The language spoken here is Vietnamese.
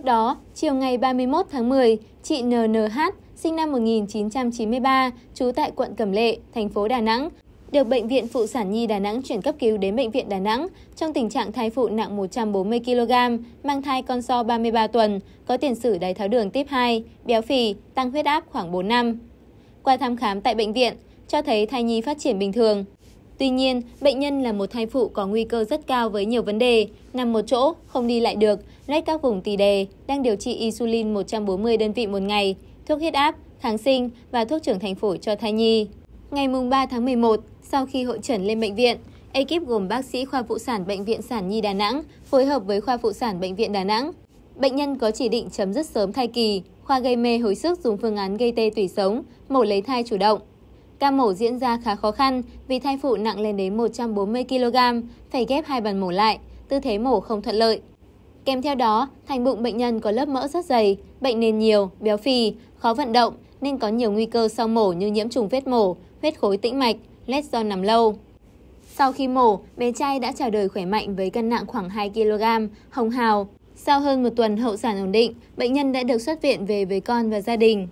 Trước đó, chiều ngày 31 tháng 10, chị NNH, sinh năm 1993, trú tại quận Cẩm Lệ, thành phố Đà Nẵng, được Bệnh viện Phụ sản Nhi Đà Nẵng chuyển cấp cứu đến Bệnh viện Đà Nẵng trong tình trạng thai phụ nặng 140 kg, mang thai con so 33 tuần, có tiền sử đái tháo đường tiếp 2, béo phì, tăng huyết áp khoảng 4 năm. Qua thăm khám tại bệnh viện, cho thấy thai nhi phát triển bình thường. Tuy nhiên, bệnh nhân là một thai phụ có nguy cơ rất cao với nhiều vấn đề, nằm một chỗ, không đi lại được, lách các vùng tỳ đề, đang điều trị insulin 140 đơn vị một ngày, thuốc huyết áp, kháng sinh và thuốc trưởng thành phổi cho thai nhi. Ngày 3 tháng 11, sau khi hội trần lên bệnh viện, ekip gồm bác sĩ khoa phụ sản Bệnh viện Sản Nhi Đà Nẵng phối hợp với khoa phụ sản Bệnh viện Đà Nẵng. Bệnh nhân có chỉ định chấm dứt sớm thai kỳ, khoa gây mê hồi sức dùng phương án gây tê tủy sống, mổ lấy thai chủ động ca mổ diễn ra khá khó khăn vì thai phụ nặng lên đến 140 kg, phải ghép hai bàn mổ lại, tư thế mổ không thuận lợi. Kèm theo đó, thành bụng bệnh nhân có lớp mỡ rất dày, bệnh nền nhiều, béo phì, khó vận động nên có nhiều nguy cơ sau mổ như nhiễm trùng vết mổ, huyết khối tĩnh mạch, lết do nằm lâu. Sau khi mổ, bé trai đã chào đời khỏe mạnh với cân nặng khoảng 2 kg, hồng hào. Sau hơn một tuần hậu sản ổn định, bệnh nhân đã được xuất viện về với con và gia đình.